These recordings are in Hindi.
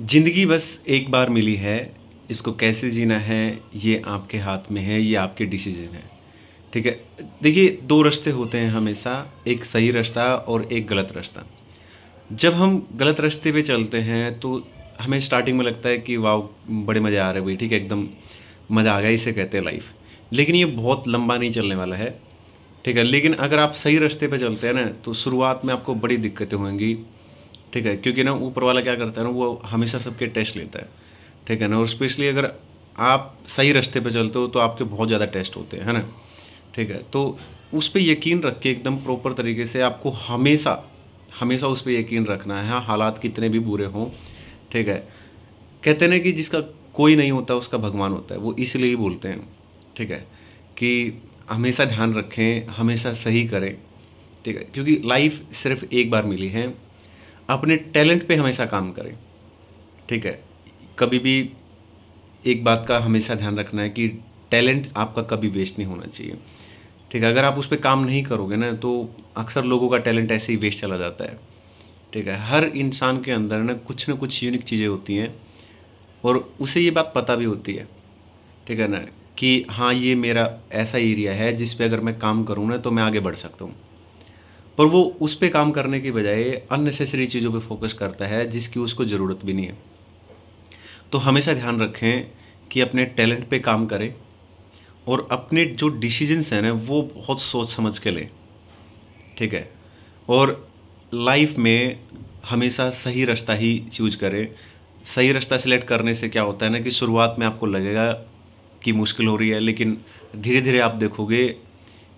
जिंदगी बस एक बार मिली है इसको कैसे जीना है ये आपके हाथ में है ये आपके डिसीजन है ठीक है देखिए दो रास्ते होते हैं हमेशा एक सही रास्ता और एक गलत रास्ता जब हम गलत रास्ते पे चलते हैं तो हमें स्टार्टिंग में लगता है कि वाह बड़े मज़े आ रहे भाई ठीक है एकदम मज़ा आ गया इसे कहते हैं लाइफ लेकिन ये बहुत लंबा नहीं चलने वाला है ठीक है लेकिन अगर आप सही रास्ते पर चलते हैं ना तो शुरुआत में आपको बड़ी दिक्कतें होंगी ठीक है क्योंकि ना ऊपर वाला क्या करता है ना वो हमेशा सबके टेस्ट लेता है ठीक है ना और स्पेशली अगर आप सही रास्ते पर चलते हो तो आपके बहुत ज़्यादा टेस्ट होते हैं है ना ठीक है तो उस पर यकीन रख के एकदम प्रॉपर तरीके से आपको हमेशा हमेशा उस पर यकीन रखना है हाँ, हालात कितने भी बुरे हों ठीक है कहते ना कि जिसका कोई नहीं होता उसका भगवान होता है वो इसलिए ही बोलते हैं ठीक है कि हमेशा ध्यान रखें हमेशा सही करें ठीक है क्योंकि लाइफ सिर्फ एक बार मिली है अपने टैलेंट पे हमेशा काम करें ठीक है कभी भी एक बात का हमेशा ध्यान रखना है कि टैलेंट आपका कभी वेस्ट नहीं होना चाहिए ठीक है अगर आप उस पर काम नहीं करोगे ना तो अक्सर लोगों का टैलेंट ऐसे ही वेस्ट चला जाता है ठीक है हर इंसान के अंदर ना कुछ ना कुछ यूनिक चीज़ें होती हैं और उसे ये बात पता भी होती है ठीक है ना कि हाँ ये मेरा ऐसा एरिया है जिस पे अगर मैं काम करूँ ना तो मैं आगे बढ़ सकता हूँ पर वो उस पर काम करने के बजाय अननेसेसरी चीज़ों पे फोकस करता है जिसकी उसको ज़रूरत भी नहीं है तो हमेशा ध्यान रखें कि अपने टैलेंट पे काम करें और अपने जो डिसीजंस हैं ना वो बहुत सोच समझ के लें ठीक है और लाइफ में हमेशा सही रास्ता ही चूज करें सही रास्ता सिलेक्ट करने से क्या होता है ना कि शुरुआत में आपको लगेगा कि मुश्किल हो रही है लेकिन धीरे धीरे आप देखोगे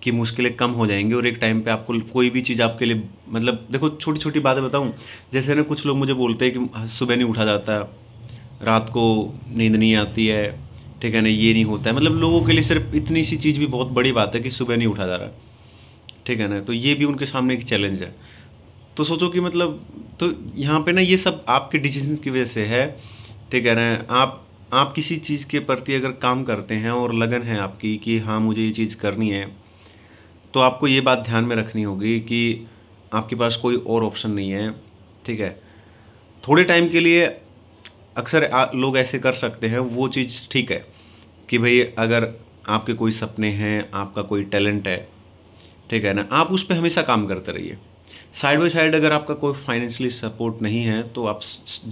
कि मुश्किलें कम हो जाएंगी और एक टाइम पे आपको कोई भी चीज़ आपके लिए मतलब देखो छोटी छोटी बातें बताऊँ जैसे ना कुछ लोग मुझे बोलते हैं कि सुबह नहीं उठा जाता रात को नींद नहीं आती है ठीक है ना ये नहीं होता है मतलब लोगों के लिए सिर्फ इतनी सी चीज़ भी बहुत बड़ी बात है कि सुबह नहीं उठा जा रहा ठीक है ना तो ये भी उनके सामने एक चैलेंज है तो सोचो कि मतलब तो यहाँ पर ना ये सब आपके डिसीजन की वजह से है ठीक है ना आप आप किसी चीज़ के प्रति अगर काम करते हैं और लगन है आपकी कि हाँ मुझे ये चीज़ करनी है तो आपको ये बात ध्यान में रखनी होगी कि आपके पास कोई और ऑप्शन नहीं है ठीक है थोड़े टाइम के लिए अक्सर लोग ऐसे कर सकते हैं वो चीज़ ठीक है कि भाई अगर आपके कोई सपने हैं आपका कोई टैलेंट है ठीक है ना आप उस पर हमेशा काम करते रहिए साइड बाई साइड अगर आपका कोई फाइनेंशियली सपोर्ट नहीं है तो आप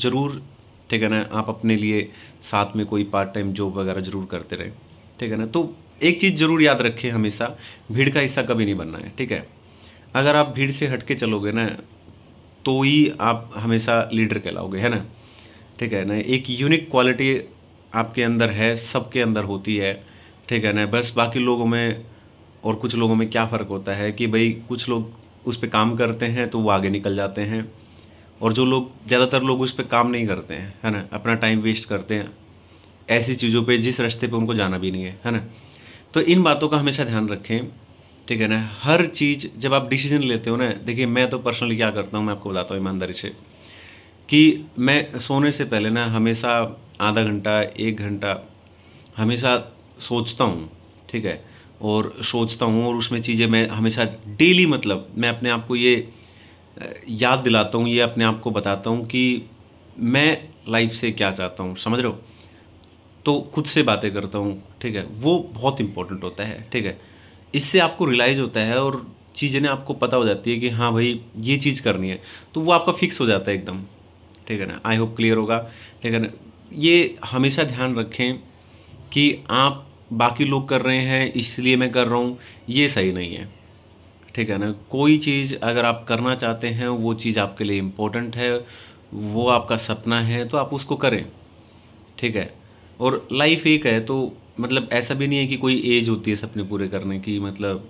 ज़रूर ठीक है ना आप अपने लिए साथ में कोई पार्ट टाइम जॉब वगैरह ज़रूर करते रहें ठीक है ना तो एक चीज़ ज़रूर याद रखें हमेशा भीड़ का हिस्सा कभी नहीं बनना है ठीक है अगर आप भीड़ से हट के चलोगे ना तो ही आप हमेशा लीडर कहलाओगे है ना ठीक है ना एक यूनिक क्वालिटी आपके अंदर है सबके अंदर होती है ठीक है ना बस बाकी लोगों में और कुछ लोगों में क्या फ़र्क होता है कि भाई कुछ लोग उस पर काम करते हैं तो वो आगे निकल जाते हैं और जो लोग ज़्यादातर लोग उस पर काम नहीं करते हैं है ना अपना टाइम वेस्ट करते हैं ऐसी चीज़ों पे जिस रास्ते पे उनको जाना भी नहीं है है ना तो इन बातों का हमेशा ध्यान रखें ठीक है ना हर चीज़ जब आप डिसीजन लेते हो ना देखिए मैं तो पर्सनली क्या करता हूँ मैं आपको बताता हूँ ईमानदारी से कि मैं सोने से पहले ना हमेशा आधा घंटा एक घंटा हमेशा सोचता हूँ ठीक है और सोचता हूँ और उसमें चीज़ें मैं हमेशा डेली मतलब मैं अपने आप को ये याद दिलाता हूँ ये अपने आप को बताता हूँ कि मैं लाइफ से क्या चाहता हूँ समझ रहे हो तो खुद से बातें करता हूँ ठीक है वो बहुत इंपॉर्टेंट होता है ठीक है इससे आपको रिलाइज़ होता है और चीज़ें ना आपको पता हो जाती है कि हाँ भाई ये चीज़ करनी है तो वो आपका फिक्स हो जाता है एकदम ठीक है ना आई होप क्लियर होगा ठीक है ना ये हमेशा ध्यान रखें कि आप बाकी लोग कर रहे हैं इसलिए मैं कर रहा हूँ ये सही नहीं है ठीक है ना कोई चीज़ अगर आप करना चाहते हैं वो चीज़ आपके लिए इम्पोर्टेंट है वो आपका सपना है तो आप उसको करें ठीक है और लाइफ एक है तो मतलब ऐसा भी नहीं है कि कोई एज होती है सपने पूरे करने की मतलब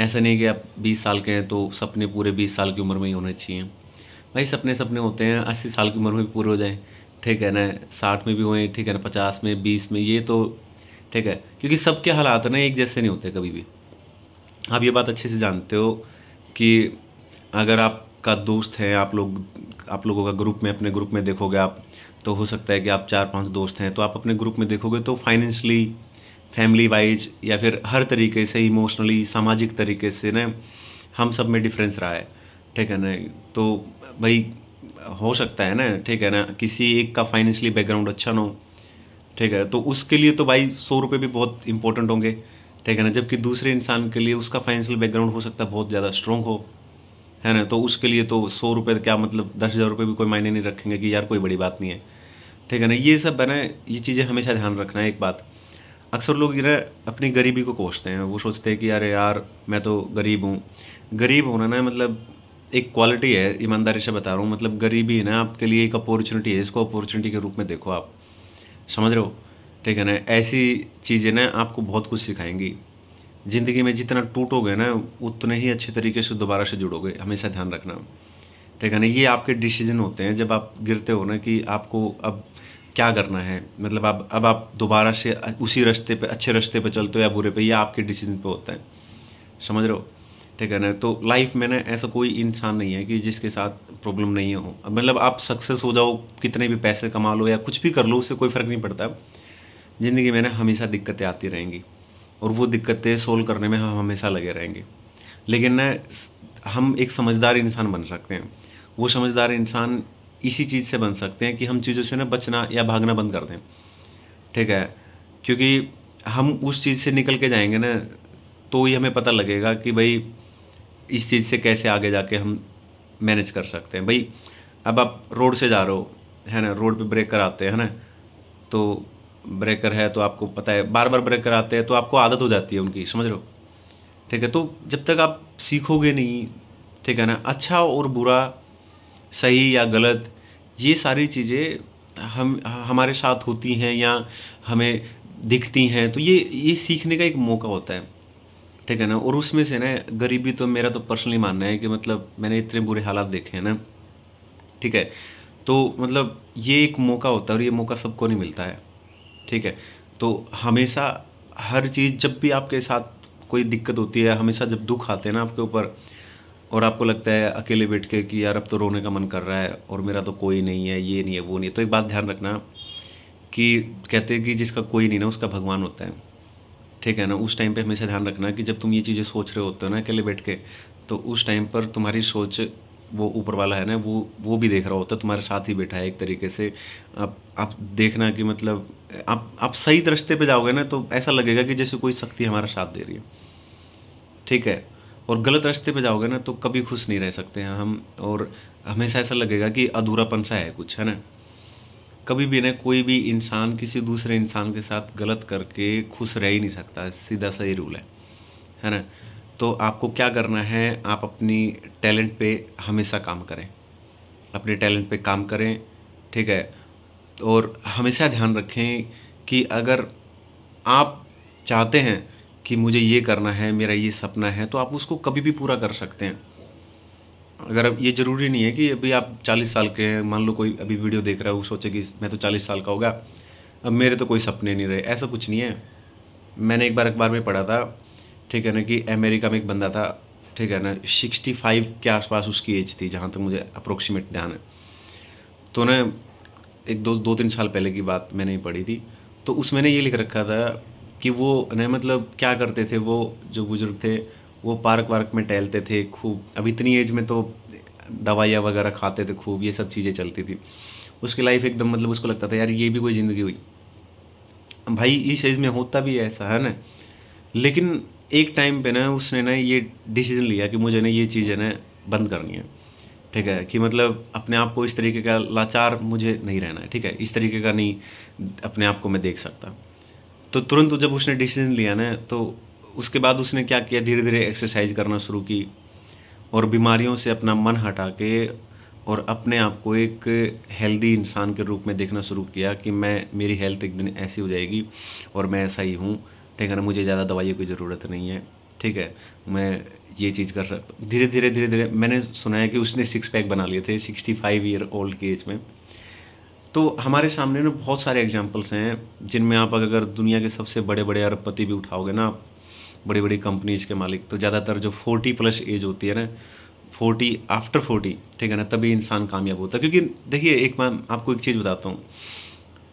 ऐसा नहीं है कि आप बीस साल के हैं तो सपने पूरे बीस साल की उम्र में ही होने चाहिए भाई सपने सपने होते हैं अस्सी साल की उम्र में भी पूरे हो जाएँ ठीक है ना साठ में भी हुए ठीक है ना पचास में बीस में ये तो ठीक है क्योंकि सबके हालात ना एक जैसे नहीं होते कभी भी आप ये बात अच्छे से जानते हो कि अगर आपका दोस्त है आप लोग आप लोगों का ग्रुप में अपने ग्रुप में देखोगे आप तो हो सकता है कि आप चार पांच दोस्त हैं तो आप अपने ग्रुप में देखोगे तो फाइनेंशली फैमिली वाइज या फिर हर तरीके से इमोशनली सामाजिक तरीके से ना हम सब में डिफरेंस रहा है ठीक है ना तो भाई हो सकता है ना ठीक है ना किसी एक का फाइनेंशली बैकग्राउंड अच्छा ना हो ठीक है तो उसके लिए तो भाई सौ रुपये भी बहुत इंपॉर्टेंट होंगे ठीक है ना जबकि दूसरे इंसान के लिए उसका फाइनेंशियल बैकग्राउंड हो सकता है बहुत ज़्यादा स्ट्रॉन्ग हो है ना तो उसके लिए तो सौ रुपये क्या मतलब दस हज़ार रुपये भी कोई मायने नहीं रखेंगे कि यार कोई बड़ी बात नहीं है ठीक है ना ये सब बना ये चीज़ें हमेशा ध्यान रखना है एक बात अक्सर लोग ना अपनी गरीबी को कोसते हैं वो सोचते हैं कि अरे यार मैं तो गरीब हूँ गरीब होना ना मतलब एक क्वालिटी है ईमानदारी से बता रहा हूँ मतलब गरीबी ना आपके लिए एक अपॉर्चुनिटी है इसको अपॉर्चुनिटी के रूप में देखो आप समझ रहे हो ठीक है ना ऐसी चीज़ें ना आपको बहुत कुछ सिखाएंगी ज़िंदगी में जितना टूटोगे ना उतने ही अच्छे तरीके से दोबारा से जुड़ोगे हमेशा ध्यान रखना ठीक है ना ये आपके डिसीजन होते हैं जब आप गिरते हो ना कि आपको अब क्या करना है मतलब आप अब आप दोबारा से उसी रास्ते पे अच्छे रास्ते पे चलते हो या बुरे पे या आपके डिसीजन पे होता है समझ रहे हो ठीक है ना तो लाइफ में ना ऐसा कोई इंसान नहीं है कि जिसके साथ प्रॉब्लम नहीं हो मतलब आप सक्सेस हो जाओ कितने भी पैसे कमा लो या कुछ भी कर लो उससे कोई फ़र्क नहीं पड़ता ज़िंदगी में ना हमेशा दिक्कतें आती रहेंगी और वो दिक्कतें सोल्व करने में हम हमेशा लगे रहेंगे लेकिन ना हम एक समझदार इंसान बन सकते हैं वो समझदार इंसान इसी चीज़ से बन सकते हैं कि हम चीज़ों से ना बचना या भागना बंद कर दें ठीक है क्योंकि हम उस चीज़ से निकल के जाएंगे ना तो ही हमें पता लगेगा कि भाई इस चीज़ से कैसे आगे जाके हम मैनेज कर सकते हैं भाई अब आप रोड से जा रहे हो है ना रोड पे ब्रेक कराते हैं ना तो ब्रेकर है तो आपको पता है बार बार ब्रेक कराते हैं तो आपको आदत हो जाती है उनकी समझ रहे हो ठीक है तो जब तक आप सीखोगे नहीं ठीक है ना अच्छा और बुरा सही या गलत ये सारी चीज़ें हम हमारे साथ होती हैं या हमें दिखती हैं तो ये ये सीखने का एक मौका होता है ठीक है ना और उसमें से ना गरीबी तो मेरा तो पर्सनली मानना है कि मतलब मैंने इतने बुरे हालात देखे हैं ना ठीक है तो मतलब ये एक मौका होता है और ये मौका सबको नहीं मिलता है ठीक है तो हमेशा हर चीज़ जब भी आपके साथ कोई दिक्कत होती है हमेशा जब दुख आते हैं ना आपके ऊपर और आपको लगता है अकेले बैठ के कि यार अब तो रोने का मन कर रहा है और मेरा तो कोई नहीं है ये नहीं है वो नहीं है तो एक बात ध्यान रखना कि कहते हैं कि जिसका कोई नहीं ना उसका भगवान होता है ठीक है ना उस टाइम पे हमेशा ध्यान रखना कि जब तुम ये चीज़ें सोच रहे होते हो ना अकेले बैठ के तो उस टाइम पर तुम्हारी सोच वो ऊपर वाला है ना वो वो भी देख रहा होता है तुम्हारे साथ ही बैठा है एक तरीके से आप आप देखना कि मतलब आप आप सही रस्ते पे जाओगे ना तो ऐसा लगेगा कि जैसे कोई शक्ति हमारा साथ दे रही है ठीक है और गलत रास्ते पे जाओगे ना तो कभी खुश नहीं रह सकते हैं हम और हमेशा ऐसा लगेगा कि अधूरापन सा है कुछ है ना कभी भी ना कोई भी इंसान किसी दूसरे इंसान के साथ गलत करके खुश रह ही नहीं सकता सीधा सा ही रूल है है ना तो आपको क्या करना है आप अपनी टैलेंट पे हमेशा काम करें अपने टैलेंट पे काम करें ठीक है और हमेशा ध्यान रखें कि अगर आप चाहते हैं कि मुझे ये करना है मेरा ये सपना है तो आप उसको कभी भी पूरा कर सकते हैं अगर अब ये ज़रूरी नहीं है कि अभी आप 40 साल के हैं मान लो कोई अभी वीडियो देख रहा है वो सोचे कि मैं तो 40 साल का होगा अब मेरे तो कोई सपने नहीं रहे ऐसा कुछ नहीं है मैंने एक बार अखबार में पढ़ा था ठीक है ना कि अमेरिका में एक बंदा था ठीक है ना सिक्सटी फाइव के आसपास उसकी एज थी जहाँ तक मुझे अप्रोक्सीमेट ध्यान है तो ना एक दो दो तीन साल पहले की बात मैंने पढ़ी थी तो उसमें ने ये लिख रखा था कि वो नहीं मतलब क्या करते थे वो जो बुज़ुर्ग थे वो पार्क वार्क में टहलते थे खूब अब इतनी एज में तो दवाइयाँ वगैरह खाते थे खूब ये सब चीज़ें चलती थी उसकी लाइफ एकदम मतलब उसको लगता था यार ये भी कोई ज़िंदगी हुई भाई इस एज में होता भी ऐसा है ना लेकिन एक टाइम पे ना उसने ना ये डिसीजन लिया कि मुझे ना ये चीज़ें ना बंद करनी है ठीक है कि मतलब अपने आप को इस तरीके का लाचार मुझे नहीं रहना है ठीक है इस तरीके का नहीं अपने आप को मैं देख सकता तो तुरंत जब उसने डिसीजन लिया ना तो उसके बाद उसने क्या किया धीरे धीरे एक्सरसाइज करना शुरू की और बीमारियों से अपना मन हटा के और अपने आप को एक हेल्दी इंसान के रूप में देखना शुरू किया कि मैं मेरी हेल्थ एक दिन ऐसी हो जाएगी और मैं ऐसा ही हूँ ठीक है ना मुझे ज़्यादा दवाइयों की ज़रूरत नहीं है ठीक है मैं ये चीज़ कर सकता हूँ धीरे धीरे धीरे धीरे मैंने सुना है कि उसने सिक्स पैक बना लिए थे सिक्सटी फाइव ईयर ओल्ड की एज में तो हमारे सामने ना बहुत सारे एग्जाम्पल्स हैं जिनमें आप अगर दुनिया के सबसे बड़े बड़े अरबपति भी उठाओगे ना आप बड़ी बड़ी कंपनीज के मालिक तो ज़्यादातर जो फोर्टी प्लस एज होती है ना फोर्टी आफ्टर फोर्टी ठीक है ना तभी इंसान कामयाब होता है क्योंकि देखिए एक मैं आपको एक चीज़ बताता हूँ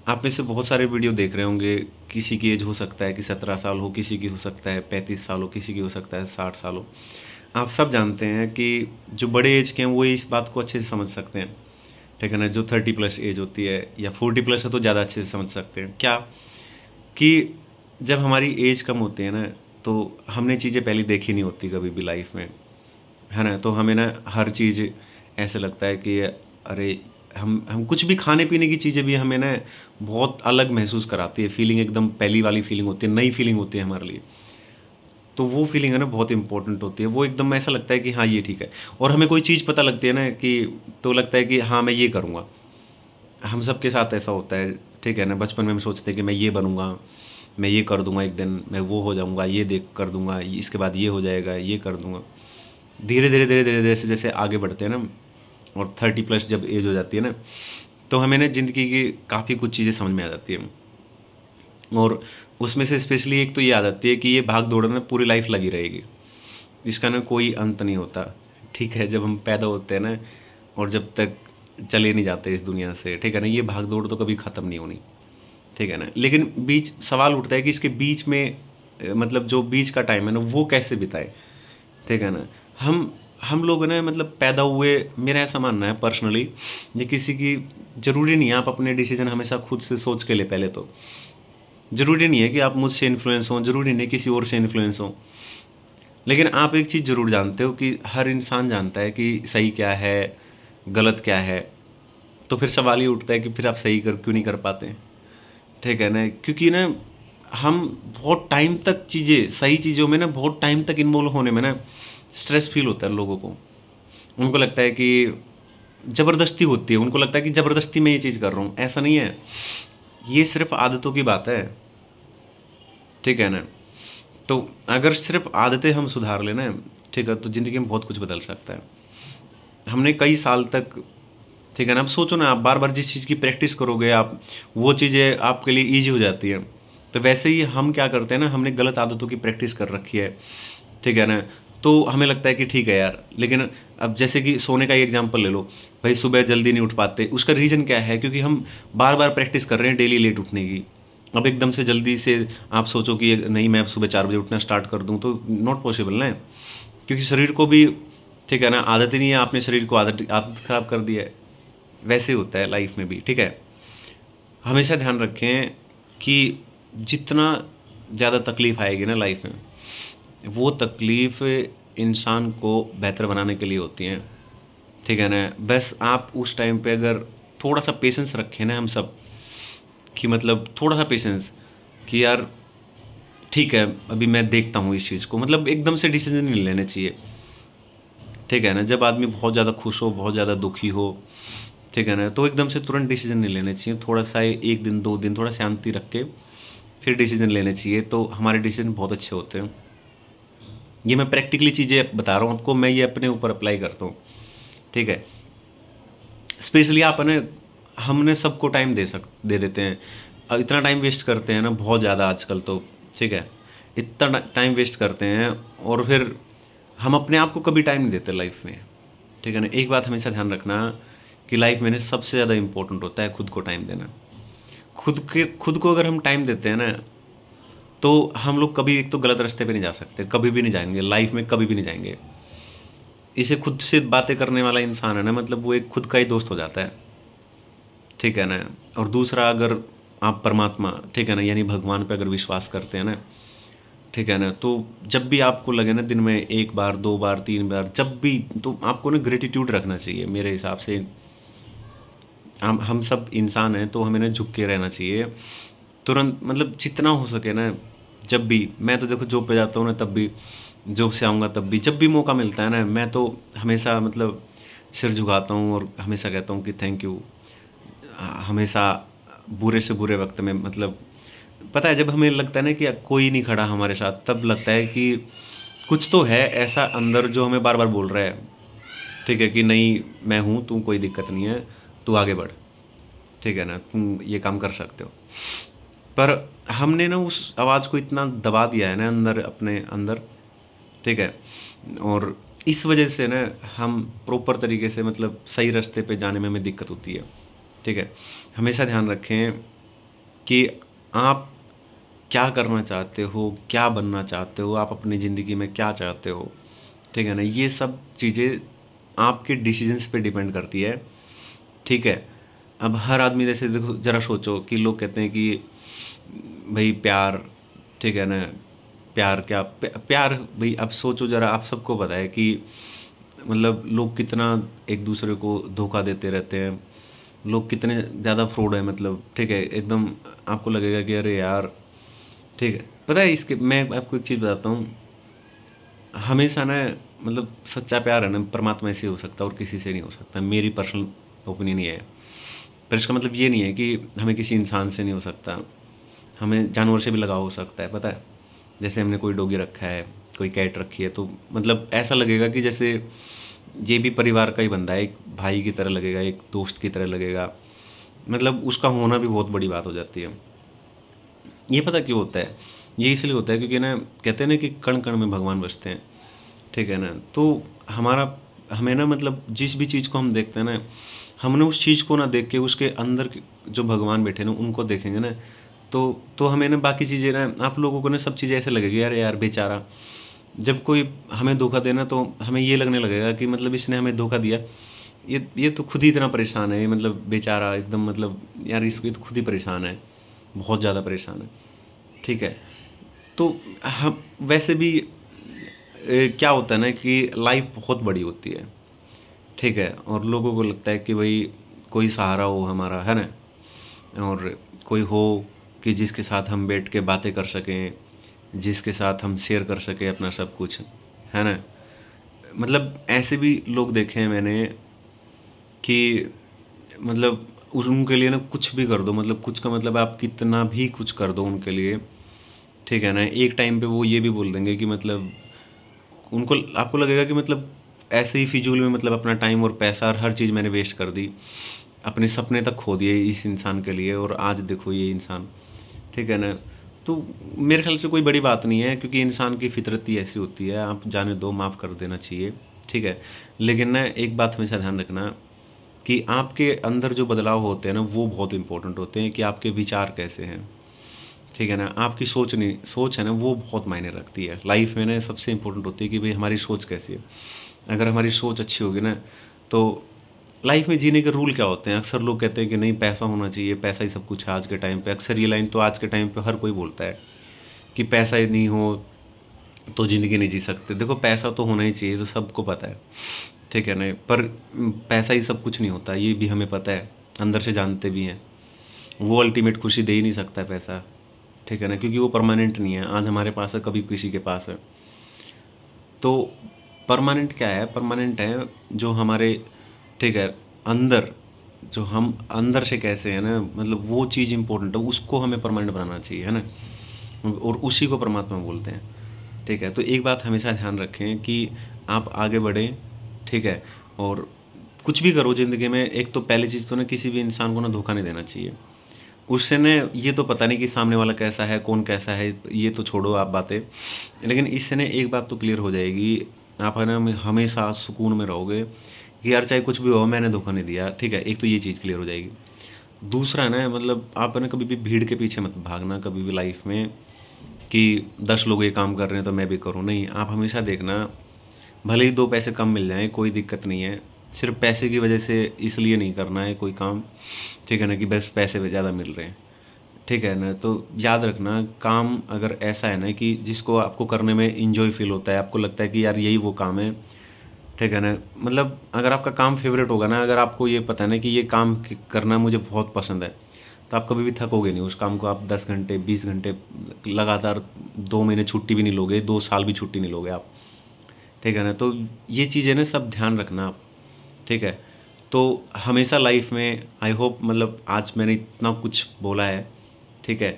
आप में से बहुत सारे वीडियो देख रहे होंगे किसी की एज हो सकता है कि सत्रह साल हो किसी की हो सकता है पैंतीस साल हो किसी की हो सकता है साठ साल हो आप सब जानते हैं कि जो बड़े एज के हैं वो इस बात को अच्छे से समझ सकते हैं ठीक है ना जो थर्टी प्लस एज होती है या फोर्टी प्लस है तो ज़्यादा अच्छे से समझ सकते हैं क्या कि जब हमारी एज कम होती है ना तो हमने चीज़ें पहले देखी नहीं होती कभी भी लाइफ में है ना तो हमें ना हर चीज़ ऐसे लगता है कि अरे हम हम कुछ भी खाने पीने की चीज़ें भी हमें ना बहुत अलग महसूस कराती है फीलिंग एकदम पहली वाली फीलिंग होती है नई फीलिंग होती है हमारे लिए तो वो फीलिंग है ना बहुत इंपॉर्टेंट होती है वो एकदम ऐसा लगता है कि हाँ ये ठीक है और हमें कोई चीज़ पता लगती है ना कि तो लगता है कि हाँ मैं ये करूँगा हम सब के साथ ऐसा होता है ठीक है ना बचपन में हम सोचते हैं कि मैं ये बनूँगा मैं ये कर दूँगा एक दिन मैं वो हो जाऊँगा ये देख कर दूँगा इसके बाद ये हो जाएगा ये कर दूँगा धीरे धीरे धीरे धीरे जैसे जैसे आगे बढ़ते हैं ना और थर्टी प्लस जब एज हो जाती है ना तो हमें ना ज़िंदगी की काफ़ी कुछ चीज़ें समझ में आ जाती है और उसमें से स्पेशली एक तो ये याद आती है कि ये भाग दौड़ने में पूरी लाइफ लगी रहेगी इसका ना कोई अंत नहीं होता ठीक है जब हम पैदा होते हैं ना और जब तक चले नहीं जाते इस दुनिया से ठीक है ना ये भाग दौड़ तो कभी ख़त्म नहीं होनी ठीक है ना लेकिन बीच सवाल उठता है कि इसके बीच में मतलब जो बीच का टाइम है ना वो कैसे बिताए ठीक है ना हम हम लोग ना मतलब पैदा हुए मेरा ऐसा मानना है पर्सनली ये किसी की ज़रूरी नहीं आप अपने डिसीजन हमेशा खुद से सोच के ले पहले तो ज़रूरी नहीं है कि आप मुझसे इन्फ्लुएंस हों ज़रूरी नहीं किसी और से इन्फ्लुएंस हों लेकिन आप एक चीज़ ज़रूर जानते हो कि हर इंसान जानता है कि सही क्या है गलत क्या है तो फिर सवाल ये उठता है कि फिर आप सही कर क्यों नहीं कर पाते ठीक है ना क्योंकि ना हम बहुत टाइम तक चीज़ें सही चीज़ों में ना बहुत टाइम तक इन्वॉल्व होने में ना स्ट्रेस फील होता है लोगों को उनको लगता है कि ज़बरदस्ती होती है उनको लगता है कि ज़बरदस्ती मैं ये चीज़ कर रहा हूँ ऐसा नहीं है ये सिर्फ आदतों की बात है ठीक है ना तो अगर सिर्फ आदतें हम सुधार लेना है ठीक है तो ज़िंदगी में बहुत कुछ बदल सकता है हमने कई साल तक ठीक है ना अब सोचो ना आप बार बार जिस चीज़ की प्रैक्टिस करोगे आप वो चीज़ें आपके लिए ईजी हो जाती हैं तो वैसे ही हम क्या करते हैं ना हमने गलत आदतों की प्रैक्टिस कर रखी है ठीक है ना तो हमें लगता है कि ठीक है यार लेकिन अब जैसे कि सोने का ही एग्जाम्पल ले लो भाई सुबह जल्दी नहीं उठ पाते उसका रीज़न क्या है क्योंकि हम बार बार प्रैक्टिस कर रहे हैं डेली लेट उठने की अब एकदम से जल्दी से आप सोचो कि नहीं मैं सुबह चार बजे उठना स्टार्ट कर दूँ तो नॉट पॉसिबल ना क्योंकि शरीर को भी ठीक है ना आदत ही नहीं है आपने शरीर को आदत आदत ख़राब कर दिया है वैसे होता है लाइफ में भी ठीक है हमेशा ध्यान रखें कि जितना ज़्यादा तकलीफ आएगी ना लाइफ में वो तकलीफ इंसान को बेहतर बनाने के लिए होती हैं ठीक है ना बस आप उस टाइम पे अगर थोड़ा सा पेशेंस रखें ना हम सब कि मतलब थोड़ा सा पेशेंस कि यार ठीक है अभी मैं देखता हूँ इस चीज़ को मतलब एकदम से डिसीजन नहीं लेने चाहिए ठीक है ना जब आदमी बहुत ज़्यादा खुश हो बहुत ज़्यादा दुखी हो ठीक है ना तो एकदम से तुरंत डिसीजन नहीं लेने चाहिए थोड़ा सा एक दिन दो दिन थोड़ा शांति रख के फिर डिसीजन लेने चाहिए तो हमारे डिसीजन बहुत अच्छे होते हैं ये मैं प्रैक्टिकली चीज़ें बता रहा हूँ आपको मैं ये अपने ऊपर अप्लाई करता हूँ ठीक है स्पेशली आप है हमने सबको टाइम दे सक दे देते हैं इतना टाइम वेस्ट करते हैं ना बहुत ज़्यादा आजकल तो ठीक है इतना टाइम वेस्ट करते हैं और फिर हम अपने आप को कभी टाइम नहीं देते लाइफ में ठीक है ना एक बात हमेशा ध्यान रखना कि लाइफ में सबसे ज़्यादा इम्पोर्टेंट होता है खुद को टाइम देना खुद के खुद को अगर हम टाइम देते हैं ना तो हम लोग कभी एक तो गलत रास्ते पे नहीं जा सकते कभी भी नहीं जाएंगे लाइफ में कभी भी नहीं जाएंगे इसे खुद से बातें करने वाला इंसान है ना मतलब वो एक खुद का ही दोस्त हो जाता है ठीक है ना और दूसरा अगर आप परमात्मा ठीक है ना यानी भगवान पे अगर विश्वास करते हैं ना ठीक है ना तो जब भी आपको लगे ना दिन में एक बार दो बार तीन बार जब भी तो आपको ना ग्रेटिट्यूड रखना चाहिए मेरे हिसाब से हम हम सब इंसान हैं तो हमें ना झुक के रहना चाहिए तुरंत मतलब जितना हो सके ना जब भी मैं तो देखो जॉब पे जाता हूँ ना तब भी जॉब से आऊँगा तब भी जब भी मौका मिलता है ना मैं तो हमेशा मतलब सिर झुकाता हूँ और हमेशा कहता हूँ कि थैंक यू हमेशा बुरे से बुरे वक्त में मतलब पता है जब हमें लगता है ना कि कोई नहीं खड़ा हमारे साथ तब लगता है कि कुछ तो है ऐसा अंदर जो हमें बार बार बोल रहा है ठीक है कि नहीं मैं हूँ तू कोई दिक्कत नहीं है तू आगे बढ़ ठीक है ना तुम ये काम कर सकते हो पर हमने ना उस आवाज़ को इतना दबा दिया है ना अंदर अपने अंदर ठीक है और इस वजह से ना हम प्रॉपर तरीके से मतलब सही रास्ते पे जाने में हमें दिक्कत होती है ठीक है हमेशा ध्यान रखें कि आप क्या करना चाहते हो क्या बनना चाहते हो आप अपनी ज़िंदगी में क्या चाहते हो ठीक है ना ये सब चीज़ें आपके डिसीजंस पे डिपेंड करती है ठीक है अब हर आदमी जैसे देखो ज़रा सोचो कि लोग कहते हैं कि भाई प्यार ठीक है ना प्यार क्या प्यार भाई अब सोचो ज़रा आप सबको पता है कि मतलब लोग कितना एक दूसरे को धोखा देते रहते हैं लोग कितने ज़्यादा फ्रॉड है मतलब ठीक है एकदम आपको लगेगा कि अरे यार ठीक है पता है इसके मैं आपको एक चीज़ बताता हूँ हमेशा ना मतलब सच्चा प्यार है ना परमात्मा से हो सकता है और किसी से नहीं हो सकता मेरी पर्सनल ओपिनियन ये है पर इसका मतलब ये नहीं है कि हमें किसी इंसान से नहीं हो सकता हमें जानवर से भी लगाव हो सकता है पता है जैसे हमने कोई डोगी रखा है कोई कैट रखी है तो मतलब ऐसा लगेगा कि जैसे ये भी परिवार का ही बंदा है एक भाई की तरह लगेगा एक दोस्त की तरह लगेगा मतलब उसका होना भी बहुत बड़ी बात हो जाती है ये पता क्यों होता है ये इसलिए होता है क्योंकि ना कहते हैं ना कि कण कण में भगवान बसते हैं ठीक है ना तो हमारा हमें ना मतलब जिस भी चीज़ को हम देखते हैं ना हमने उस चीज़ को ना देख के उसके अंदर जो भगवान बैठे ना उनको देखेंगे ना तो तो हमें ना बाकी चीज़ें ना आप लोगों को ना सब चीज़ें ऐसे लगेगी यार यार बेचारा जब कोई हमें धोखा देना तो हमें ये लगने लगेगा कि मतलब इसने हमें धोखा दिया ये ये तो खुद ही इतना परेशान है ये मतलब बेचारा एकदम मतलब यार इसको तो खुद ही परेशान है बहुत ज़्यादा परेशान है ठीक है तो हम वैसे भी ए, क्या होता है ना कि लाइफ बहुत बड़ी होती है ठीक है और लोगों को लगता है कि भाई कोई सहारा हो हमारा है ना और कोई हो कि जिसके साथ हम बैठ के बातें कर सकें जिसके साथ हम शेयर कर सके अपना सब कुछ है ना मतलब ऐसे भी लोग देखे हैं मैंने कि मतलब उस उनके लिए ना कुछ भी कर दो मतलब कुछ का मतलब आप कितना भी कुछ कर दो उनके लिए ठीक है ना एक टाइम पे वो ये भी बोल देंगे कि मतलब उनको आपको लगेगा कि मतलब ऐसे ही फिजूल में मतलब अपना टाइम और पैसा और हर चीज़ मैंने वेस्ट कर दी अपने सपने तक खो दिए इस इंसान के लिए और आज देखो ये इंसान ठीक है ना तो मेरे ख्याल से कोई बड़ी बात नहीं है क्योंकि इंसान की फितरत ही ऐसी होती है आप जाने दो माफ़ कर देना चाहिए ठीक है लेकिन ना एक बात हमेशा ध्यान रखना कि आपके अंदर जो बदलाव होते हैं ना वो बहुत इंपॉर्टेंट होते हैं कि आपके विचार कैसे हैं ठीक है ना आपकी सोच नहीं सोच है ना वो बहुत मायने रखती है लाइफ में ना सबसे इम्पोर्टेंट होती है कि भाई हमारी सोच कैसी है अगर हमारी सोच अच्छी होगी ना तो लाइफ में जीने के रूल क्या होते हैं अक्सर लोग कहते हैं कि नहीं पैसा होना चाहिए पैसा ही सब कुछ है आज के टाइम पे अक्सर ये लाइन तो आज के टाइम पे हर कोई बोलता है कि पैसा ही नहीं हो तो ज़िंदगी नहीं जी सकते देखो पैसा तो होना ही चाहिए तो सबको पता है ठीक है नहीं पर पैसा ही सब कुछ नहीं होता ये भी हमें पता है अंदर से जानते भी हैं वो अल्टीमेट खुशी दे ही नहीं सकता पैसा ठीक है ना क्योंकि वो परमानेंट नहीं है आज हमारे पास है कभी किसी के पास है तो परमानेंट क्या है परमानेंट है जो हमारे ठीक है अंदर जो हम अंदर से कैसे है ना मतलब वो चीज़ इंपॉर्टेंट है उसको हमें परमानेंट बनाना चाहिए है ना और उसी को परमात्मा बोलते हैं ठीक है तो एक बात हमेशा ध्यान रखें कि आप आगे बढ़ें ठीक है और कुछ भी करो ज़िंदगी में एक तो पहली चीज़ तो ना किसी भी इंसान को ना धोखा नहीं देना चाहिए उससे ना ये तो पता नहीं कि सामने वाला कैसा है कौन कैसा है ये तो छोड़ो आप बातें लेकिन इससे ना एक बात तो क्लियर हो जाएगी आप है ना हमेशा सुकून में रहोगे कि यार चाहे कुछ भी हो मैंने धोखा नहीं दिया ठीक है एक तो ये चीज़ क्लियर हो जाएगी दूसरा है ना मतलब आप ना कभी भी भीड़ के पीछे मत भागना कभी भी लाइफ में कि दस लोग ये काम कर रहे हैं तो मैं भी करूँ नहीं आप हमेशा देखना भले ही दो पैसे कम मिल जाएँ कोई दिक्कत नहीं है सिर्फ पैसे की वजह से इसलिए नहीं करना है कोई काम ठीक है ना कि बस पैसे ज़्यादा मिल रहे हैं ठीक है ना तो याद रखना काम अगर ऐसा है ना कि जिसको आपको करने में इंजॉय फील होता है आपको लगता है कि यार यही वो काम है ठीक है ना मतलब अगर आपका काम फेवरेट होगा ना अगर आपको ये पता है ना कि ये काम करना मुझे बहुत पसंद है तो आप कभी भी थकोगे नहीं उस काम को आप दस घंटे बीस घंटे लगातार दो महीने छुट्टी भी नहीं लोगे दो साल भी छुट्टी नहीं लोगे आप ठीक है ना तो ये चीज़ें ना सब ध्यान रखना आप ठीक है तो हमेशा लाइफ में आई होप मतलब आज मैंने इतना कुछ बोला है ठीक है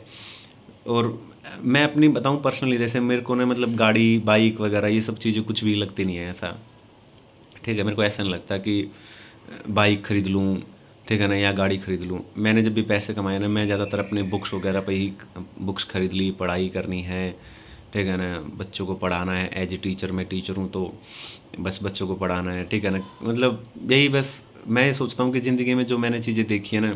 और मैं अपनी बताऊँ पर्सनली जैसे मेरे को ना मतलब गाड़ी बाइक वगैरह ये सब चीज़ें कुछ भी लगती नहीं है ऐसा ठीक है मेरे को ऐसा नहीं लगता कि बाइक खरीद लूँ ठीक है ना या गाड़ी खरीद लूँ मैंने जब भी पैसे कमाए ना मैं ज़्यादातर अपने बुक्स वगैरह पर ही बुक्स खरीद ली पढ़ाई करनी है ठीक है ना बच्चों को पढ़ाना है एज ए टीचर मैं टीचर हूँ तो बस बच्चों को पढ़ाना है ठीक है ना मतलब यही बस मैं सोचता हूँ कि ज़िंदगी में जो मैंने चीज़ें देखी है ना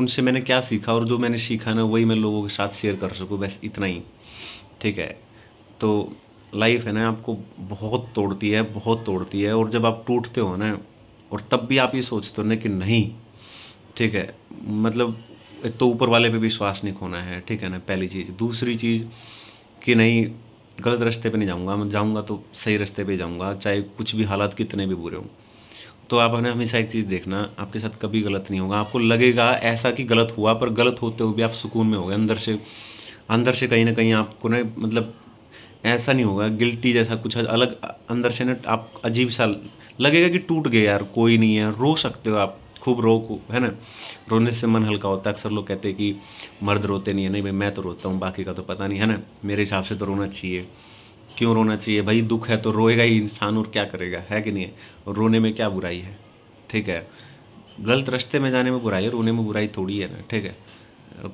उनसे मैंने क्या सीखा और जो मैंने सीखा ना वही मैं लोगों के साथ शेयर कर सकूँ बस इतना ही ठीक है तो लाइफ है ना आपको बहुत तोड़ती है बहुत तोड़ती है और जब आप टूटते हो ना और तब भी आप ये सोचते हो ना कि नहीं ठीक है मतलब एक तो ऊपर वाले पे विश्वास नहीं खोना है ठीक है ना पहली चीज़ दूसरी चीज़ कि नहीं गलत रास्ते पे नहीं जाऊंगा मैं जाऊंगा तो सही रास्ते पे जाऊंगा चाहे कुछ भी हालात कितने भी बुरे हों तो आप हमें हमेशा एक चीज़ देखना आपके साथ कभी गलत नहीं होगा आपको लगेगा ऐसा कि गलत हुआ पर गलत होते हुए भी आप सुकून में हो गए अंदर से अंदर से कहीं ना कहीं आपको ना मतलब ऐसा नहीं होगा गिल्टी जैसा कुछ अलग अंदर से ना आप अजीब सा लगेगा कि टूट गए यार कोई नहीं है रो सकते हो आप खूब रो है ना रोने से मन हल्का होता है अक्सर लोग कहते हैं कि मर्द रोते नहीं है नहीं भाई मैं तो रोता हूँ बाकी का तो पता नहीं है ना मेरे हिसाब से तो रोना चाहिए क्यों रोना चाहिए भाई दुख है तो रोएगा ही इंसान और क्या करेगा है कि नहीं है और रोने में क्या बुराई है ठीक है गलत रास्ते में जाने में बुराई है रोने में बुराई थोड़ी है ना ठीक है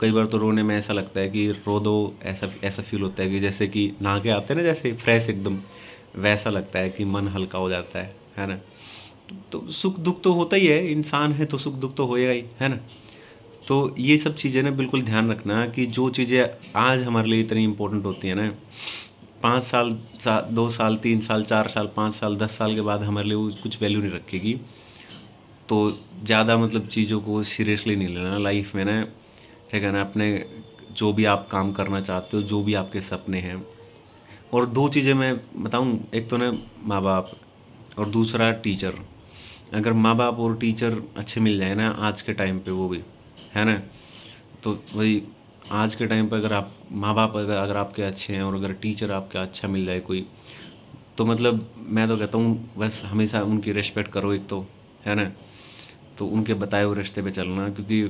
कई बार तो रोने में ऐसा लगता है कि रो दो ऐसा ऐसा फील होता है कि जैसे कि नहा के आते हैं ना जैसे फ्रेश एकदम वैसा लगता है कि मन हल्का हो जाता है है ना तो सुख दुख तो होता ही है इंसान है तो सुख दुख तो होएगा ही है ना तो ये सब चीज़ें ना बिल्कुल ध्यान रखना कि जो चीज़ें आज हमारे लिए इतनी इम्पोर्टेंट होती हैं ना पाँच साल सा, दो साल तीन साल चार साल पाँच साल दस साल के बाद हमारे लिए कुछ वैल्यू नहीं रखेगी तो ज़्यादा मतलब चीज़ों को सीरियसली नहीं लेना लाइफ में ना ठीक है ना अपने जो भी आप काम करना चाहते हो जो भी आपके सपने हैं और दो चीज़ें मैं बताऊँ एक तो ना माँ बाप और दूसरा टीचर अगर माँ बाप और टीचर अच्छे मिल जाए ना आज के टाइम पे वो भी है ना तो वही आज के टाइम पे अगर आप माँ बाप अगर अगर आपके अच्छे हैं और अगर टीचर आपका अच्छा मिल जाए कोई तो मतलब मैं तो कहता हूँ बस हमेशा उनकी रिस्पेक्ट करो एक तो है ना तो उनके बताए हुए रिश्ते पे चलना क्योंकि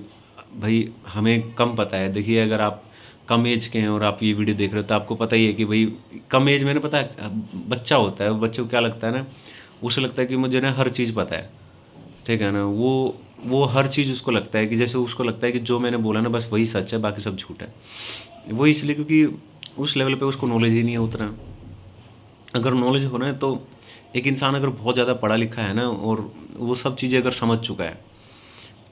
भाई हमें कम पता है देखिए अगर आप कम एज के हैं और आप ये वीडियो देख रहे हो तो आपको पता ही है कि भाई कम एज में ना पता है बच्चा होता है बच्चे को क्या लगता है ना उसे लगता है कि मुझे ना हर चीज़ पता है ठीक है ना वो वो हर चीज़ उसको लगता है कि जैसे उसको लगता है कि जो मैंने बोला ना बस वही सच है बाकी सब झूठ है वो इसलिए क्योंकि उस लेवल पे उसको नॉलेज ही नहीं है उतना अगर नॉलेज होना है तो एक इंसान अगर बहुत ज़्यादा पढ़ा लिखा है ना और वो सब चीज़ें अगर समझ चुका है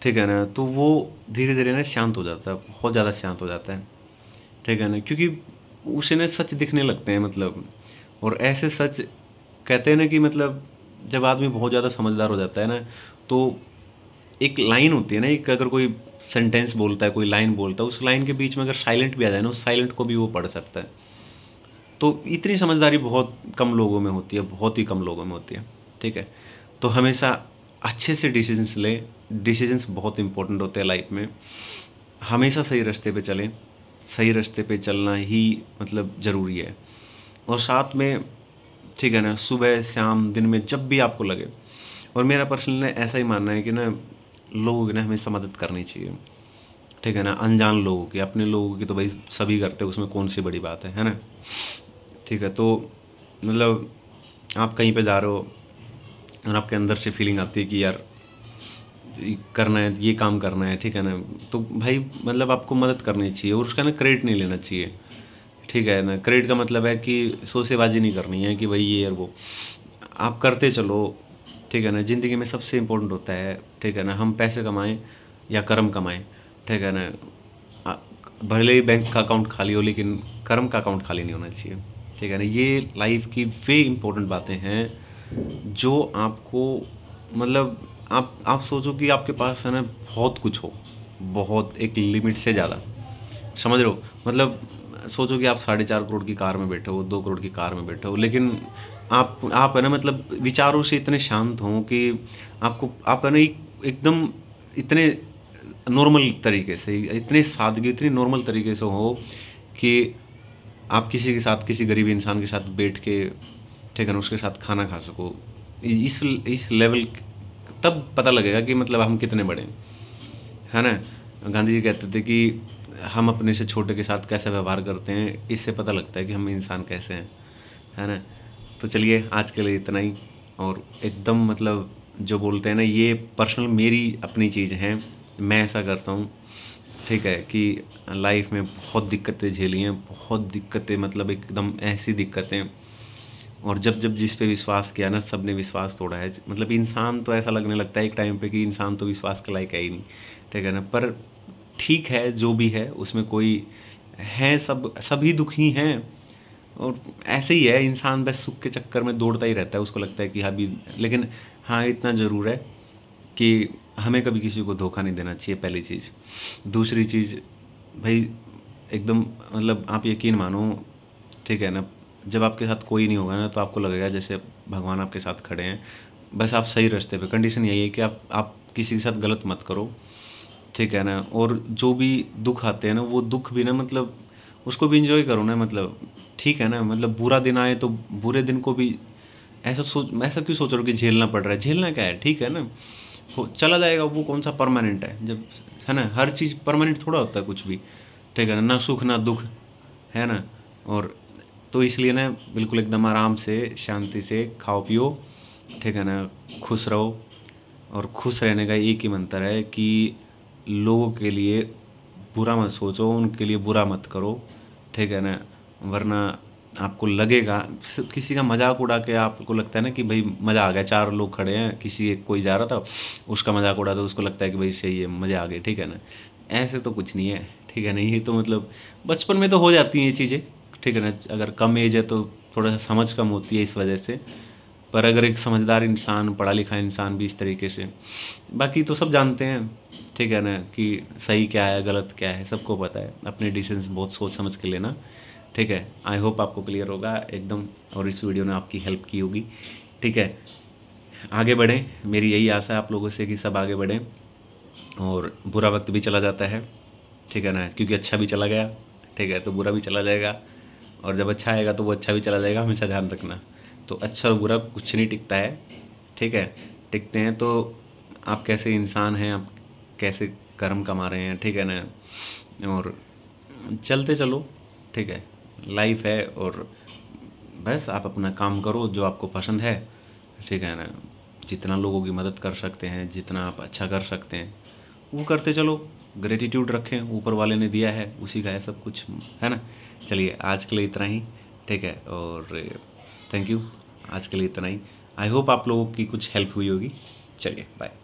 ठीक है ना तो वो धीरे धीरे ना शांत हो जाता है बहुत ज़्यादा शांत हो जाता है ठीक है ना क्योंकि उसे ना सच दिखने लगते हैं मतलब और ऐसे सच कहते हैं ना कि मतलब जब आदमी बहुत ज़्यादा समझदार हो जाता है ना तो एक लाइन होती है ना एक अगर कोई सेंटेंस बोलता है कोई लाइन बोलता है उस लाइन के बीच में अगर साइलेंट भी आ जाए ना उस साइलेंट को भी वो पढ़ सकता है तो इतनी समझदारी बहुत कम लोगों में होती है बहुत ही कम लोगों में होती है ठीक है तो हमेशा अच्छे से डिसीजंस लें डिसीजंस बहुत इम्पोर्टेंट होते हैं लाइफ में हमेशा सही रास्ते पे चलें सही रास्ते पे चलना ही मतलब ज़रूरी है और साथ में ठीक है ना सुबह शाम दिन में जब भी आपको लगे और मेरा पर्सनल ऐसा ही मानना है कि ना लोगों की ना हमेशा मदद करनी चाहिए ठीक है ना अनजान लोगों की अपने लोगों की तो भाई सभी करते हैं उसमें कौन सी बड़ी बात है है ना ठीक है तो मतलब आप कहीं पे जा रहे हो और आपके अंदर से फीलिंग आती है कि यार करना है ये काम करना है ठीक है ना तो भाई मतलब आपको मदद करनी चाहिए और उसका ना क्रेडिट नहीं लेना चाहिए ठीक है ना क्रेडिट का मतलब है कि सोसेबाजी नहीं करनी है कि भाई ये और वो आप करते चलो ठीक है ना ज़िंदगी में सबसे इम्पोर्टेंट होता है ठीक है ना हम पैसे कमाएं या कर्म कमाएं ठीक है ना भले ही बैंक का अकाउंट खाली हो लेकिन कर्म का अकाउंट खाली नहीं होना चाहिए ठीक है ना ये लाइफ की वे इम्पोर्टेंट बातें हैं जो आपको मतलब आप आप सोचो कि आपके पास है ना बहुत कुछ हो बहुत एक लिमिट से ज़्यादा समझ रहे हो मतलब सोचो कि आप साढ़े चार करोड़ की कार में बैठे हो दो करोड़ की कार में बैठे हो लेकिन आप आप है ना मतलब विचारों से इतने शांत हों कि आपको आप है ना एकदम इतने नॉर्मल तरीके से इतने सादगी इतनी नॉर्मल तरीके से हो कि आप किसी के साथ किसी गरीब इंसान के साथ बैठ के ठीक है ना उसके साथ खाना खा सको इस इस लेवल तब पता लगेगा कि मतलब हम कितने बड़े है ना गांधी जी कहते थे कि हम अपने से छोटे के साथ कैसे व्यवहार करते हैं इससे पता लगता है कि हम इंसान कैसे हैं है ना तो चलिए आज के लिए इतना ही और एकदम मतलब जो बोलते हैं ना ये पर्सनल मेरी अपनी चीज़ है मैं ऐसा करता हूँ ठीक है कि लाइफ में बहुत दिक्कतें झेली हैं बहुत दिक्कतें मतलब एकदम ऐसी दिक्कतें और जब जब जिस पे विश्वास किया ना सब ने विश्वास तोड़ा है मतलब इंसान तो ऐसा लगने लगता है एक टाइम पे कि इंसान तो विश्वास के लायक है ही नहीं ठीक है ना पर ठीक है जो भी है उसमें कोई है सब सभी दुखी हैं और ऐसे ही है इंसान बस सुख के चक्कर में दौड़ता ही रहता है उसको लगता है कि हाँ, अभी लेकिन हाँ इतना ज़रूर है कि हमें कभी किसी को धोखा नहीं देना चाहिए पहली चीज़ दूसरी चीज़ भाई एकदम मतलब आप यकीन मानो ठीक है ना जब आपके साथ कोई नहीं होगा ना तो आपको लगेगा जैसे भगवान आपके साथ खड़े हैं बस आप सही रास्ते पे कंडीशन यही है कि आप आप किसी के साथ गलत मत करो ठीक है ना और जो भी दुख आते हैं ना वो दुख भी ना मतलब उसको भी इंजॉय करो ना मतलब ठीक है ना मतलब बुरा दिन आए तो बुरे दिन को भी ऐसा सोच ऐसा क्यों सोच रहे हो कि झेलना पड़ रहा है झेलना क्या है ठीक है ना चला जाएगा वो कौन सा परमानेंट है जब है ना हर चीज़ परमानेंट थोड़ा होता है कुछ भी ठीक है ना ना सुख ना दुख है ना और तो इसलिए ना बिल्कुल एकदम आराम से शांति से खाओ पियो ठीक है ना खुश रहो और खुश रहने का एक ही मंत्र है कि लोगों के लिए बुरा मत सोचो उनके लिए बुरा मत करो ठीक है ना वरना आपको लगेगा किसी का मजाक उड़ा के आपको लगता है ना कि भाई मज़ा आ गया चार लोग खड़े हैं किसी एक कोई जा रहा था उसका मजाक उड़ा तो उसको लगता है कि भाई सही है मज़ा आ गया ठीक है ना ऐसे तो कुछ नहीं है ठीक है ना ये तो मतलब बचपन में तो हो जाती हैं ये चीज़ें ठीक है ना अगर कम एज है तो थोड़ा सा समझ कम होती है इस वजह से पर अगर एक समझदार इंसान पढ़ा लिखा इंसान भी इस तरीके से बाकी तो सब जानते हैं ठीक है ना कि सही क्या है गलत क्या है सबको पता है अपने डिसीजंस बहुत सोच समझ के लेना ठीक है आई होप आपको क्लियर होगा एकदम और इस वीडियो ने आपकी हेल्प की होगी ठीक है आगे बढ़ें मेरी यही आशा है आप लोगों से कि सब आगे बढ़ें और बुरा वक्त भी चला जाता है ठीक है ना क्योंकि अच्छा भी चला गया ठीक है तो बुरा भी चला जाएगा और जब अच्छा आएगा तो वो अच्छा भी चला जाएगा हमेशा ध्यान रखना तो अच्छा और बुरा कुछ नहीं टिकता है ठीक है टिकते हैं तो आप कैसे इंसान हैं आप कैसे कर्म कमा रहे हैं ठीक है ना और चलते चलो ठीक है लाइफ है और बस आप अपना काम करो जो आपको पसंद है ठीक है ना जितना लोगों की मदद कर सकते हैं जितना आप अच्छा कर सकते हैं वो करते चलो ग्रेटिट्यूड रखें ऊपर वाले ने दिया है उसी का है सब कुछ है ना चलिए आज के लिए इतना ही ठीक है और थैंक यू आज के लिए इतना ही आई होप आप लोगों की कुछ हेल्प हुई होगी चलिए बाय